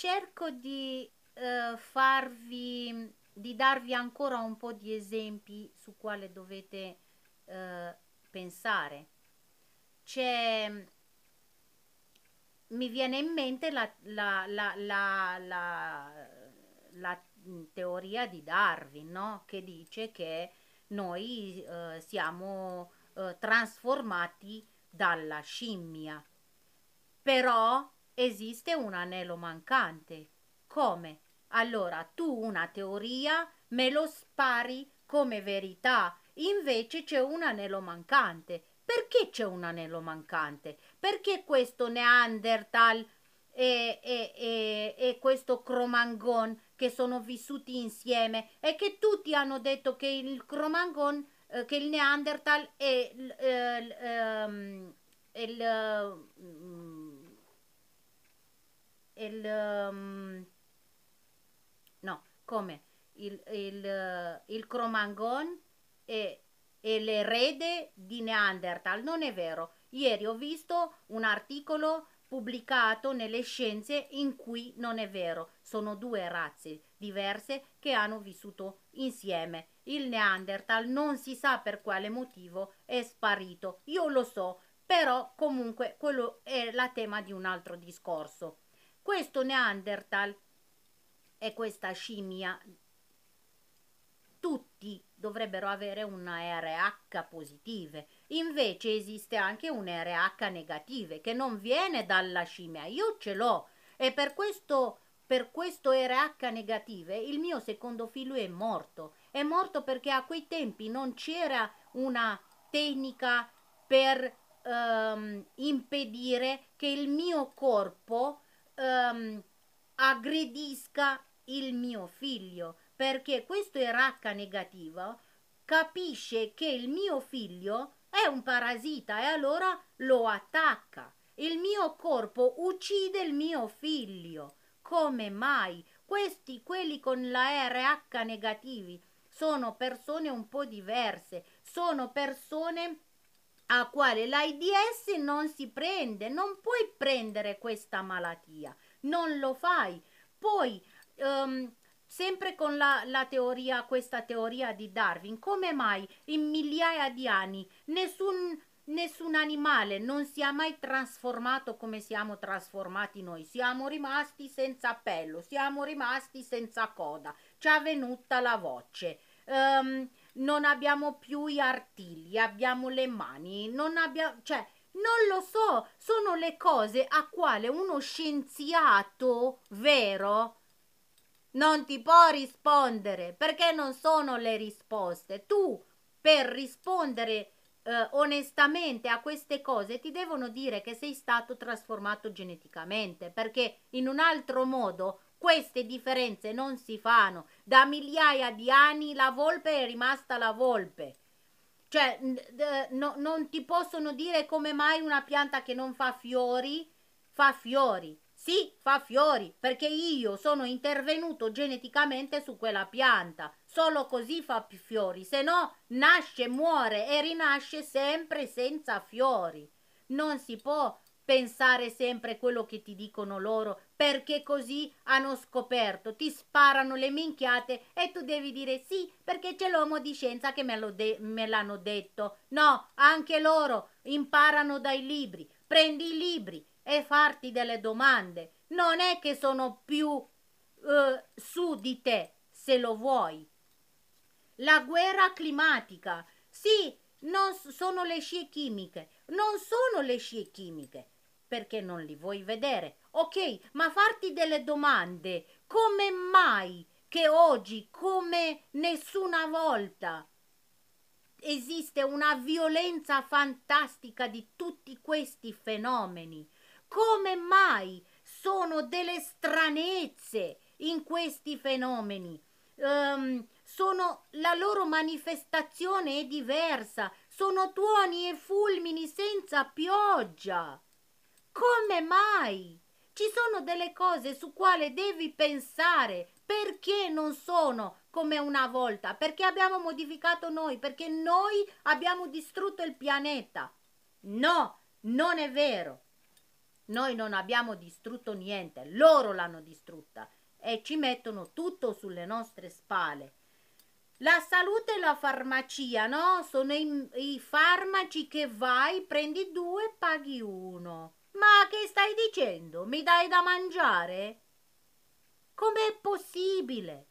cerco di eh, farvi di darvi ancora un po' di esempi su quale dovete eh, pensare. C'è, mi viene in mente la, la, la, la, teoria di Darwin, no? che dice che noi eh, siamo eh, trasformati dalla scimmia, però esiste un anello mancante. Come? Allora tu una teoria me lo spari come verità, invece c'è un anello mancante. Perché c'è un anello mancante? Perché questo Neanderthal e, e, e, e questo Cromangon che sono vissuti insieme e che tutti hanno detto che il Cromangon, eh, che il Neanderthal è, eh, eh, il il um, no come il, il, eh, il cromangon è, è l'erede di neanderthal non è vero ieri ho visto un articolo pubblicato nelle scienze in cui non è vero sono due razze diverse che hanno vissuto insieme il neanderthal non si sa per quale motivo è sparito io lo so però comunque quello è la tema di un altro discorso questo Neanderthal e questa scimmia, tutti dovrebbero avere una RH positive. Invece esiste anche un RH negative che non viene dalla scimmia. Io ce l'ho e per questo, per questo RH negative il mio secondo figlio è morto. È morto perché a quei tempi non c'era una tecnica per ehm, impedire che il mio corpo um, aggredisca il mio figlio, perché questo eracca negativa capisce che il mio figlio è un parasita e allora lo attacca. Il mio corpo uccide il mio figlio. Come mai? Questi, quelli con la RH negativi, sono persone un po' diverse, sono persone a quale l'AIDS non si prende, non puoi prendere questa malattia, non lo fai. Poi, um, sempre con la, la teoria, questa teoria di Darwin, come mai in migliaia di anni nessun nessun animale non si è mai trasformato come siamo trasformati noi. Siamo rimasti senza pello, siamo rimasti senza coda, ci è venuta la voce. Um, non abbiamo più gli artigli, abbiamo le mani, non abbiamo... cioè, non lo so, sono le cose a quale uno scienziato vero non ti può rispondere perché non sono le risposte. Tu per rispondere eh, onestamente a queste cose ti devono dire che sei stato trasformato geneticamente perché in un altro modo queste differenze non si fanno. Da migliaia di anni la volpe è rimasta la volpe. Cioè, no, non ti possono dire come mai una pianta che non fa fiori fa fiori. Sì, fa fiori, perché io sono intervenuto geneticamente su quella pianta. Solo così fa fiori, se no nasce, muore e rinasce sempre senza fiori. Non si può pensare sempre quello che ti dicono loro, perché così hanno scoperto, ti sparano le minchiate e tu devi dire sì perché c'è l'uomo di scienza che me, de- me l'hanno detto. No, anche loro imparano dai libri, prendi i libri e farti delle domande. Non è che sono più eh, su di te se lo vuoi. La guerra climatica, sì, non sono le scie chimiche, non sono le scie chimiche, perché non li vuoi vedere. Ok, ma farti delle domande. Come mai che oggi, come nessuna volta, esiste una violenza fantastica di tutti questi fenomeni? Come mai sono delle stranezze in questi fenomeni? Um, sono, la loro manifestazione è diversa, sono tuoni e fulmini senza pioggia. Come mai? Ci sono delle cose su quale devi pensare perché non sono come una volta, perché abbiamo modificato noi, perché noi abbiamo distrutto il pianeta. No, non è vero. Noi non abbiamo distrutto niente, loro l'hanno distrutta e ci mettono tutto sulle nostre spalle. La salute e la farmacia, no? Sono i, i farmaci che vai, prendi due, paghi uno. Ma che stai dicendo? Mi dai da mangiare? Com'è possibile?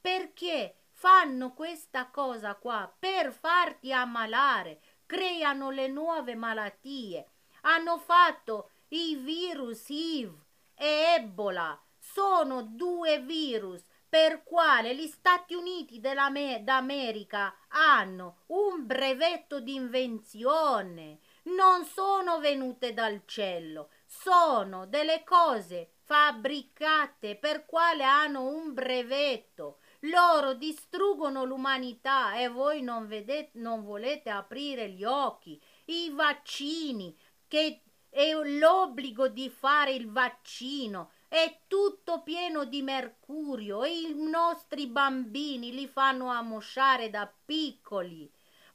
Perché fanno questa cosa qua per farti ammalare, creano le nuove malattie. Hanno fatto i virus HIV e Ebola. Sono due virus per quale gli Stati Uniti d'America hanno un brevetto di invenzione non sono venute dal cielo, sono delle cose fabbricate per quale hanno un brevetto. Loro distruggono l'umanità e voi non, vedete, non volete aprire gli occhi. I vaccini, che è l'obbligo di fare il vaccino, è tutto pieno di mercurio e i nostri bambini li fanno ammosciare da piccoli.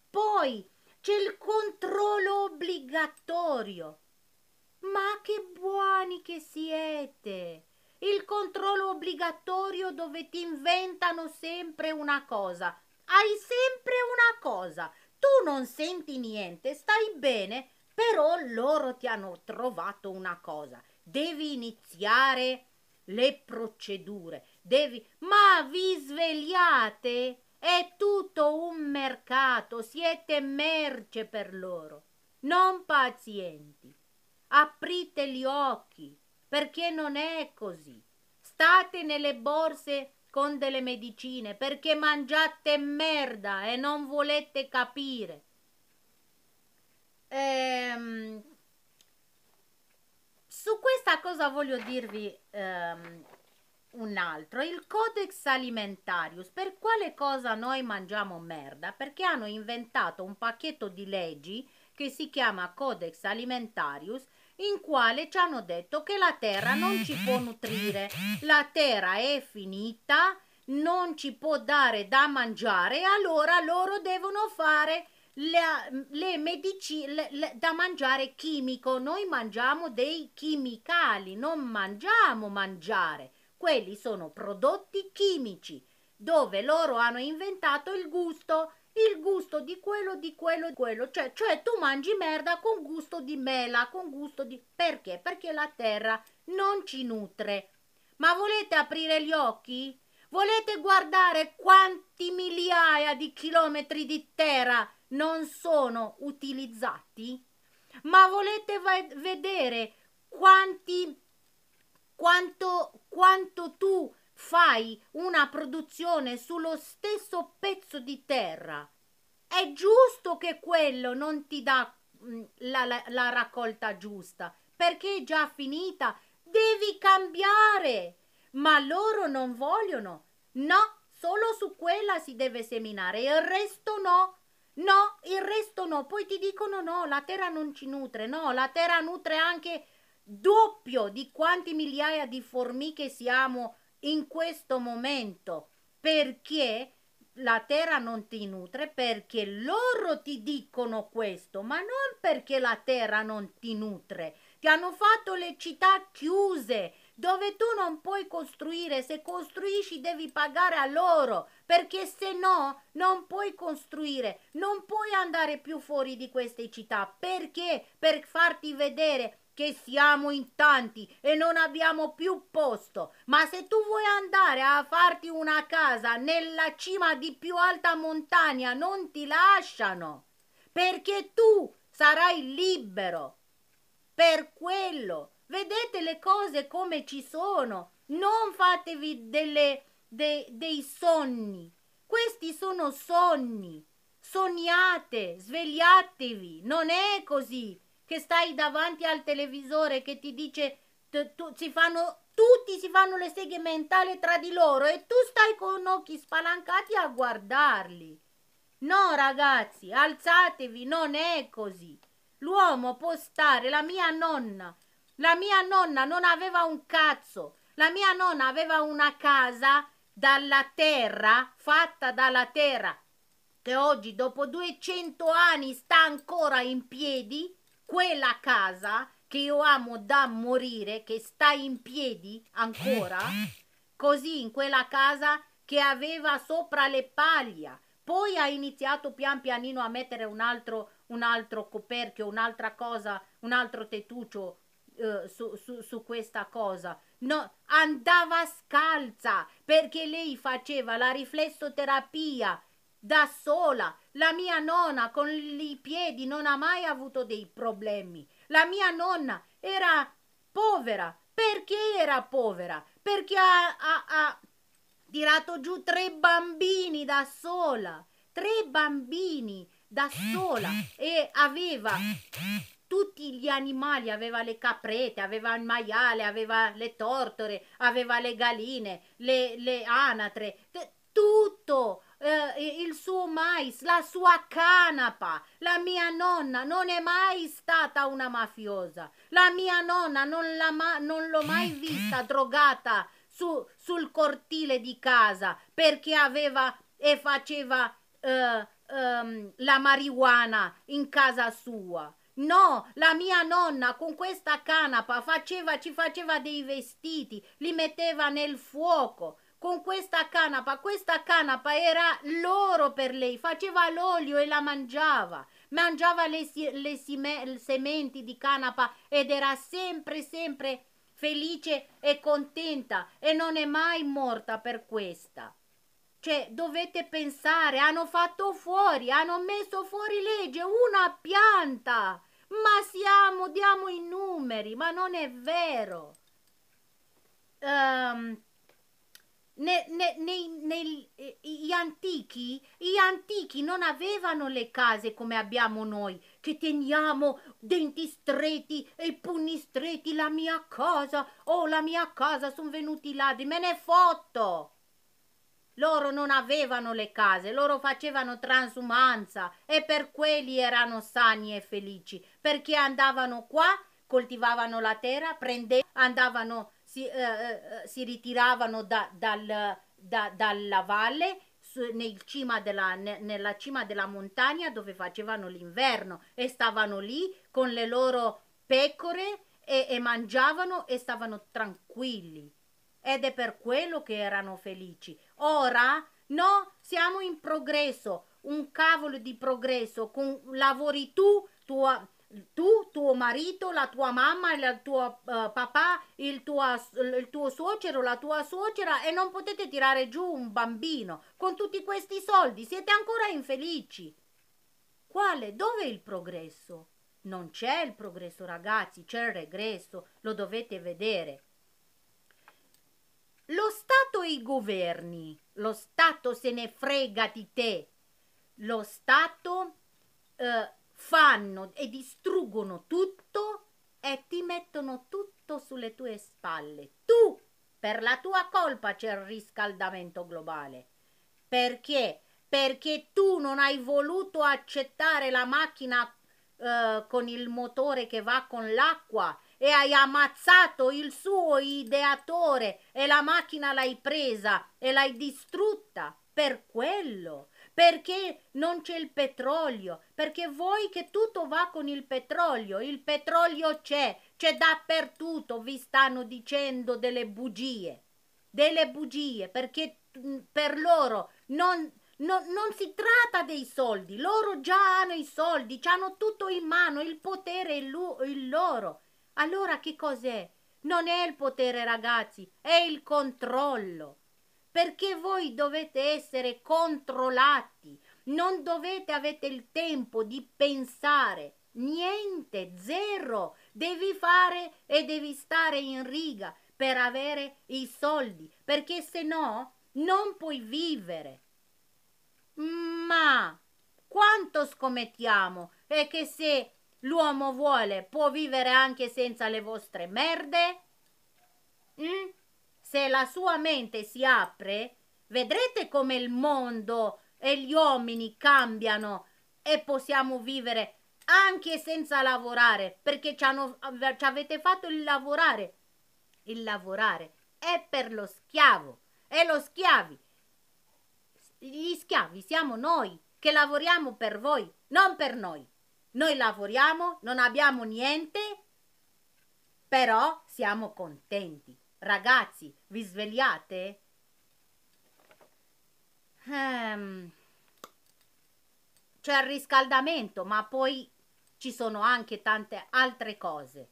Poi c'è il controllo obbligatorio. Ma che buoni che siete! Il controllo obbligatorio dove ti inventano sempre una cosa. Hai sempre una cosa. Tu non senti niente, stai bene, però loro ti hanno trovato una cosa. Devi iniziare le procedure. Devi... Ma vi svegliate? È tutto un mercato, siete merce per loro, non pazienti. Aprite gli occhi, perché non è così. State nelle borse con delle medicine, perché mangiate merda e non volete capire. Ehm, su questa cosa voglio dirvi ehm, un altro, il Codex Alimentarius. Per quale cosa noi mangiamo merda? Perché hanno inventato un pacchetto di leggi che si chiama Codex Alimentarius in quale ci hanno detto che la terra non ci può nutrire, la terra è finita, non ci può dare da mangiare, allora loro devono fare le, le medicine da mangiare chimico. Noi mangiamo dei chimicali, non mangiamo mangiare. Quelli sono prodotti chimici dove loro hanno inventato il gusto, il gusto di quello, di quello, di quello. Cioè, cioè tu mangi merda con gusto di mela, con gusto di... Perché? Perché la terra non ci nutre. Ma volete aprire gli occhi? Volete guardare quanti migliaia di chilometri di terra non sono utilizzati? Ma volete vedere quanti, quanto, quanto tu fai una produzione sullo stesso pezzo di terra. È giusto che quello non ti dà mm, la, la, la raccolta giusta, perché è già finita, devi cambiare. Ma loro non vogliono. No, solo su quella si deve seminare, il resto no. No, il resto no. Poi ti dicono no, la terra non ci nutre, no, la terra nutre anche doppio di quanti migliaia di formiche siamo in questo momento perché la terra non ti nutre perché loro ti dicono questo, ma non perché la terra non ti nutre. Ti hanno fatto le città chiuse dove tu non puoi costruire, se costruisci devi pagare a loro, perché se no non puoi costruire, non puoi andare più fuori di queste città. Perché? Per farti vedere che siamo in tanti e non abbiamo più posto, ma se tu vuoi andare a farti una casa nella cima di più alta montagna non ti lasciano, perché tu sarai libero. Per quello, vedete le cose come ci sono, non fatevi delle, de, dei sogni, questi sono sogni. Sognate, svegliatevi, non è così che stai davanti al televisore che ti dice si fanno tutti si fanno le seghe mentali tra di loro e tu stai con occhi spalancati a guardarli. No ragazzi, alzatevi, non è così. L'uomo può stare, la mia nonna, la mia nonna non aveva un cazzo, la mia nonna aveva una casa dalla terra, fatta dalla terra, che oggi dopo 200 anni sta ancora in piedi quella casa che io amo da morire, che sta in piedi ancora, così in quella casa che aveva sopra le paglia. Poi ha iniziato pian pianino a mettere un altro, un altro coperchio, un'altra cosa, un altro tettuccio eh, su, su, su questa cosa. No, andava scalza perché lei faceva la riflessoterapia da sola la mia nonna con i piedi non ha mai avuto dei problemi. La mia nonna era povera. Perché era povera? Perché ha, ha, ha tirato giù tre bambini da sola. Tre bambini da sola e aveva tutti gli animali, aveva le caprete, aveva il maiale, aveva le tortore, aveva le galine, le, le anatre, tutto, eh, il suo mais, la sua canapa. La mia nonna non è mai stata una mafiosa. La mia nonna non, l'ha ma- non l'ho mai vista drogata su, sul cortile di casa perché aveva e faceva eh, ehm, la marijuana in casa sua. No, la mia nonna con questa canapa faceva, ci faceva dei vestiti, li metteva nel fuoco con questa canapa. Questa canapa era l'oro per lei, faceva l'olio e la mangiava. Mangiava le, le seme, sementi di canapa ed era sempre, sempre felice e contenta e non è mai morta per questa. Cioè, dovete pensare, hanno fatto fuori, hanno messo fuori legge una pianta. Ma siamo, diamo i numeri, ma non è vero. Um, ne, ne, nei, nei, eh, gli, antichi, gli antichi non avevano le case come abbiamo noi, che teniamo denti stretti e pugni stretti, la mia casa, oh la mia casa, sono venuti i ladri, me ne fotto! Loro non avevano le case, loro facevano transumanza e per quelli erano sani e felici, perché andavano qua, coltivavano la terra, prendevano, andavano si, eh, eh, si ritiravano da, dal, da, dalla valle nel cima della, nella cima della montagna dove facevano l'inverno e stavano lì con le loro pecore e, e, mangiavano e stavano tranquilli ed è per quello che erano felici. Ora no, siamo in progresso, un cavolo di progresso, con lavori tu, tua, tu, tuo marito, la tua mamma, il tuo uh, papà, il, tua, il tuo suocero, la tua suocera e non potete tirare giù un bambino con tutti questi soldi, siete ancora infelici. Quale? Dove è il progresso? Non c'è il progresso ragazzi, c'è il regresso, lo dovete vedere. Lo Stato e i governi, lo Stato se ne frega di te, lo Stato... Uh, fanno e distruggono tutto e ti mettono tutto sulle tue spalle. Tu, per la tua colpa, c'è il riscaldamento globale. Perché? Perché tu non hai voluto accettare la macchina eh, con il motore che va con l'acqua e hai ammazzato il suo ideatore e la macchina l'hai presa e l'hai distrutta per quello perché non c'è il petrolio, perché voi che tutto va con il petrolio, il petrolio c'è, c'è dappertutto, vi stanno dicendo delle bugie, delle bugie, perché mm, per loro non, non, non si tratta dei soldi, loro già hanno i soldi, hanno tutto in mano, il potere è il loro. Allora che cos'è? Non è il potere ragazzi, è il controllo perché voi dovete essere controllati, non dovete, avere il tempo di pensare, niente, zero, devi fare e devi stare in riga per avere i soldi, perché se no non puoi vivere. Ma quanto scommettiamo è che se l'uomo vuole può vivere anche senza le vostre merde? Mm? se la sua mente si apre, vedrete come il mondo e gli uomini cambiano e possiamo vivere anche senza lavorare, perché ci, hanno, ci avete fatto il lavorare. Il lavorare è per lo schiavo e lo schiavi. Gli schiavi siamo noi che lavoriamo per voi, non per noi. Noi lavoriamo, non abbiamo niente, però siamo contenti. Ragazzi, vi svegliate? Ehm, c'è il riscaldamento, ma poi ci sono anche tante altre cose.